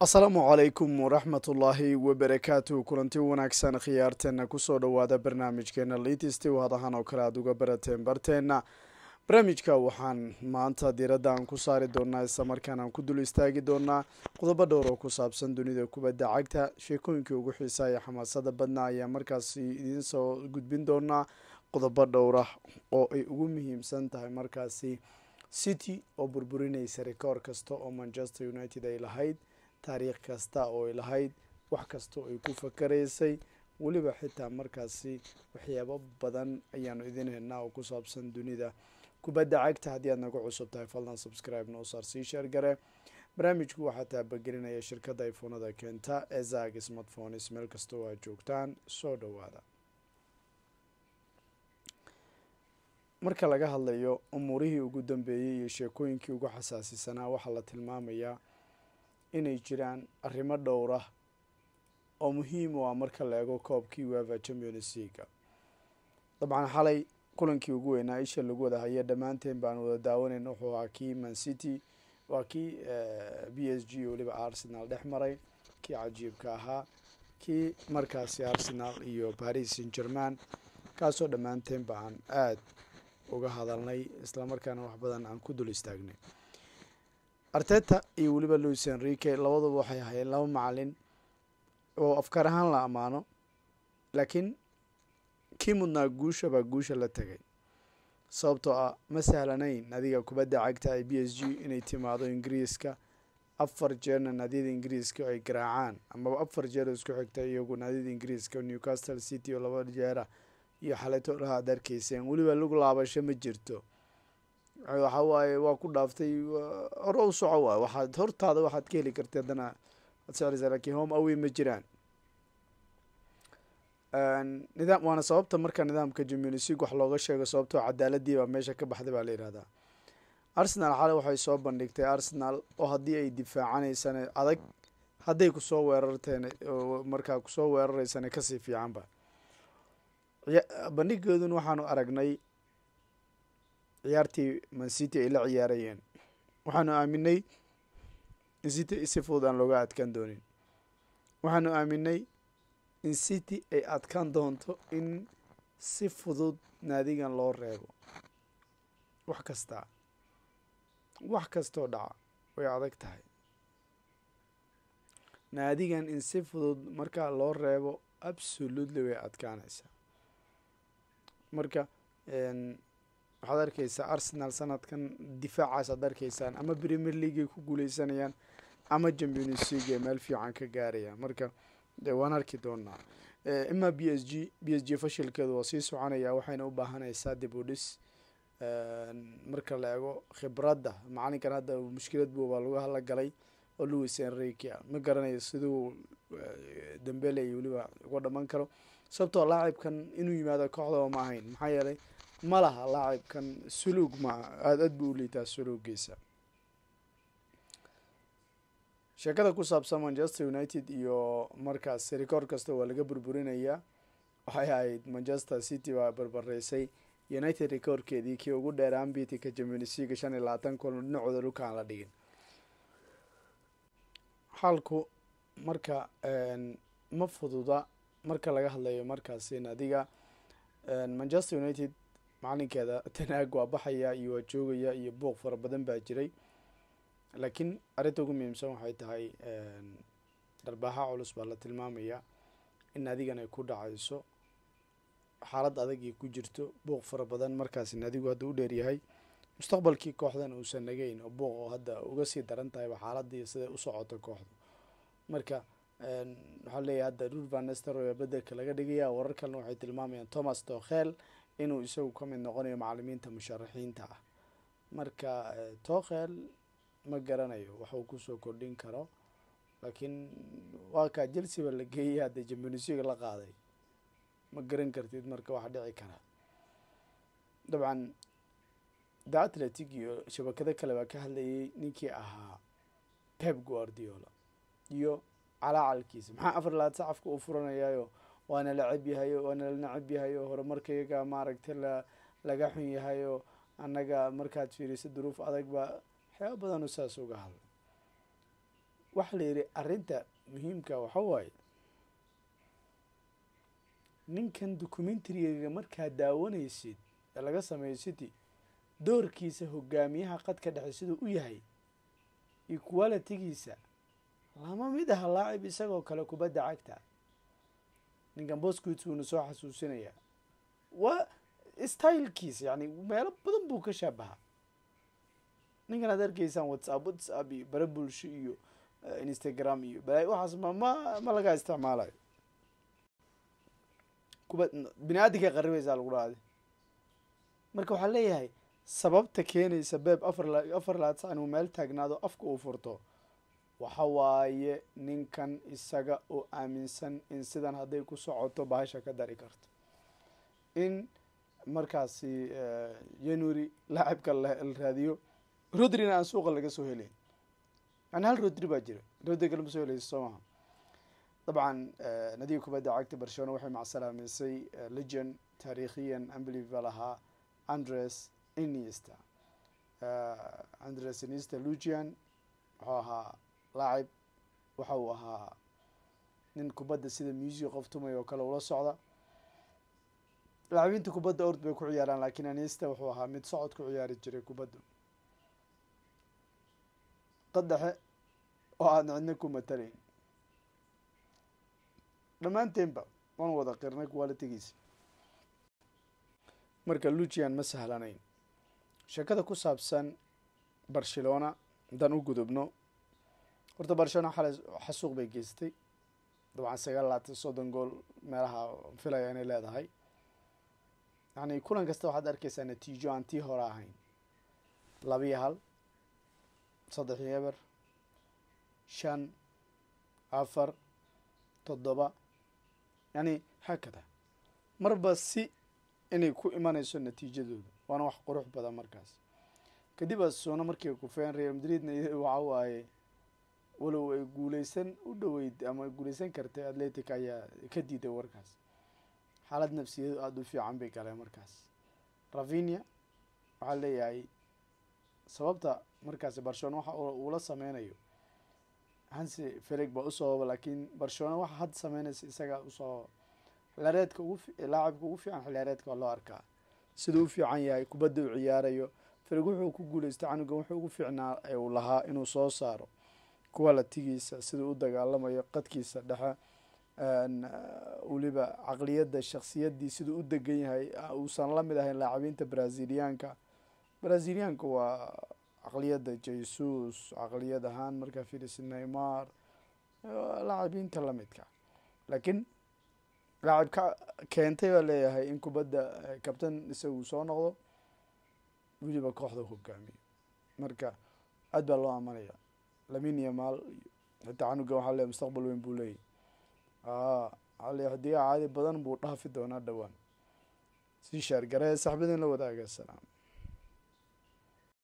asalaamu calaykum waraxmatullaahi wabarakaatu kulanti wanaagsan khiyaarteenna kusoo dhowaada barnaamijkeena liitisti u hadahan oo kale aada uga barateen barteenna barnaamijka waxaan maanta diiradda aan ku saari doonaa isla markaan aan ku dul istaagi doonaa qodobo dhowr oo ku saabsan dunida kubadda cagta sheekooyinkii ugu xiisaa iyo xamaasada badna ayaa markaasi idiin soo gudbin doonaa qodobo dhowra ah oo ay ugu muhiimsan tahay markaasi city oo burburinaysa rekoor kasta oo manchester united ay lahayd taariikh kasta oo ay lahayd wax kasta ay ku fakaraysay weliba xitaa markaasi waxyaabo badan ayaanu idin helnaa oo ku saabsan dunida kubadda cagta haddii aad naga cusub tahay fadlan subscribe noo saar sii sheergare barnaamijku waxaa taabagelinaya shirkada ifoonada keenta ee zaag smartphones meel kasta oo aad joogtaan soo dhowaada marka laga hadlayo umuurihii ugu dambeeyey iyo sheekooyinkii ugu xasaasisanaa waxaa la tilmaamayaa inay jiraan arrimo dhowr ah oo muhiim u ah marka la ego koobkii weva champions leaga dabcan xalay kulankii ugu weynaa isha lagu wada haya dhammaanteen baan wada daawanayna wuxuu ahaa kii man city waa kii b eh, s g weliba arsenal dhex maray kii cajiibka ahaa kii markaasi arsenal iyo paris saint german kaasoo dhammaanteen ba aan aada uga hadalnay islamarkaana wax badan aan ku dul istaagnay arteta iyo weliba louis enrique labaduba waxay ahayeen laba macalin oo afkar ahaan la ammaano laakiin kii mudnaa guusha baa guusha la tegay sababtoo ah ma sahlanayn adiga kubadda cagta ay b s g inay timaado ingiriiska afar jeerna naadiyada ingiriiska ay garaacaan amaba afar jeer isku xigta iyagu naadiyada ingiriiska newcastle city oo laba jeera ah iyo xaleto dhaha ad weliba lug laabasho ma jirto waxa waaye waa ku dhaaftay hore u soco waay waxaad hortaada waxaad ka heli kartay haddana waad socdaysaa lakiin home awey ma jiraan nidaam waana sababta marka nidaamka jumilsig wax looga sheego sababtoo cadaaladiibaa meesha ka baxday baa la yihahdaa arsenal xale waxay soo bandhigtay arsenal oo haddii ay difaacanaysana adag hadday kusoo weerarteen markaa kusoo weeraraysana kasii fiicanba bandhigeedun waxaanu aragnay ciyaartii city ay la ciyaarayeen waxaanu aaminay in city si fudud aan looga adkaan doonin waxaanu aaminay in city ay adkaan doonto in si fudud naadigan loo reebo wax kastaa wax kastoo dhaca way adag tahay naadigan in si fudud markaa loo reebo absolutely way adkaanaysaa marka waxaad arkeysaa arsenal sanadkan difaacaas aad arkeysaan ama premier leagueay ku guuleysanayaan ama champions league ee meel fiican ka gaaraya marka waan arki doonaa eh, ima b s g b s g fashilkeedu waa sii soconaya waxayna u baahanaysaa dib eh, marka la eego khibradda macalinkan hadda mushkilad boobaa ah lugahadla galay oo louis enrica ah. ma garanayo siduu eh, dambele iyo weliba uga dhaman karo sababtoo ah laacibkan inuu yimaado kooxdaba ma ahayn maxaa yeelay ma laha laacibkan suluug maaha aada aad buu u suluuggiisa sheekada ku saabsan manchester united iyo markaas rikoor kasta waa laga burburinayaa waxay ahayd manchester city baa barbareysay united rikoorkeedii kii ugu dheeraa ambitika jamilisiga shan iyo labaatan kulma dhinacooda dhulka aan la dhigin xalku marka ma fududa marka laga hadlayo markaasi adiga manchester united macalinkeeda tanaag waa baxaya iyo waa joogaya iyo buuq fara badan baa jiray laakiin arrinta ugu muhiimsan waxay tahay ehm, darbaaha culus baa la tilmaamaya in adigana ay ku dhacayso xaalad adagii ku jirto buuq fara badan markaasina adigu hadda u dheeryahay mustaqbalkii kooxdan uusan nagayn oo buuq oo hadda uga sii daran tahayba xaaladii siday u socoto kooxdu marka ehm, waxaa leeyahay hadda rur van laga dhigaya wararkalna waxay tilmaamayaan thomas tokhel inuu isagu ka mid noqonayo macalimiinta musharaxiinta ah marka eh, tookhel ma garanayo waxuu kusoo kordhin karo laakiin waa kaa jelsiba la geeyay hadda jambanisiga la qaaday ma garan kartid marka wax dhici karaa dabcan da atletic iyo shabakado kale baa ka hadlayay ninkii ahaa pep guardiola iyo calaacalkiisa maxaa afar labaad sacafka u furanayaayo waana la cabyahay waana la nacab yahay oo horumarkayaga maaragtay la laga xun yahay annaga markaad fiiriso duruuf adag baa waxyaaba badanoo saas uga hadla waxaa la yidhi arrinta muhiimka ah waxa waaye ninkan documentarigaga markaad daawanaysid ee laga sameeyo city doorkiisa hogaamiyaha qadka dhexe siduu u yahay equalitygiisa lama mid aha laacib isagoo kale kubadda cagta ninkan bosquit wuuna soo xasuusinayaa waa stylekiis yani meelo badan buu ka shaabaha ninkan aad arkaysaan whatsapp whatsapp iyo bara bulsho iyo eh, instagram iyo balay waxaas ma ma ma lagaa isticmaalayo kuba bini aadanka qaribaysaa lagu dhaadi marka waxaa leeyahay sababta keenaysa beeb afar afar laad sacn uu meel taagnaado afka uu furto waxa waaye ninkan isaga oo aaminsan in sidan hadday ku socoto bahasha ka dari karto in markaasi eh, january laacibka la raadiyo rodrina aan suuqa laga soo helayn yani hal rodri baa jira rodri kalama soo helaysa soo maha dabcan eh, nadiga kubadda cagta barcelona waxay macsalaameysay eh, legend taariikhiyan unbelievable lahaa andres inista andres inista lugian wuxuu ahaa laacib waxa uu ahaa nin kubadda sida music qof tumay oo kale ula socda laacibinta kubadda ord bay ku ciyaaraan laakiin anista wuxuu ahaa mid socod ku ciyaari jiray kubaddu qadaxe oo aan cidna ku matalayn dhammaanteenba waan wada qirnay kuwaalitigiisa marka lujian ma sahlanayn sheekada ku saabsan barcelona haddaan u gudubno horta barcelona xalay waxaa bay geystay dabcan sagaal laatan soddon gool meelaha filaya inay leedahay yani kulan kasta waxaad arkeysaa natiijo aan tii hore ahayn labiyo hal saddex iyo eber shan afar toddoba yani haakada marba si inay ku imanayso natiijadooda waana wax qurux badan markaas kadib asona markii kufeen real madridna waa waaye walow ay guuleysan u dhaweyd ama guuleysan kartay atletic ayaa ka diiday warkaas xaalad nafsiyadu aada u fiican bay galeen markaas ravinia waxaa leeyahay sababta markaas barcelona waxa uula sameynayo hanse feleg baa usababa laakiin barcelona waxa hadda sameynaysa isagaa usoo xilaareedka ugu laacibka ugu fiican xilaareedka loo arkaa siduu u fiican yahay kubadda u ciyaarayo feleg wuxuu ku guuleystay canuga wuxuu ugu fiicnaa uu lahaa inuu soo saaro kuwa latigiisa uh, siduu u dagaalamayo qadkiisa dhexe weliba caqliyadda shaksiyadii siduu u degan yahay ah, uusan la mid ahayn laacabiinta braziliyaanka braziliyaanka waa caqliyadda jaysuus caqliyad ahaan markaa filis neymar uh, laacabiinta lamidka laakiin laacib ka keentay baa leeyahay in kubadda kabtan uh, isagu soo noqdo weliba kooxda hogaamiyo marka aad baa loo amanaya lamin iyo maal xitaa canuga waxaa le mustaqbal weyn buu leeyahy ale ah, xidigaha caadi badan buu dhaafi doonaa dhowaan sii shaargarehe saxbadin la wadaaga salaam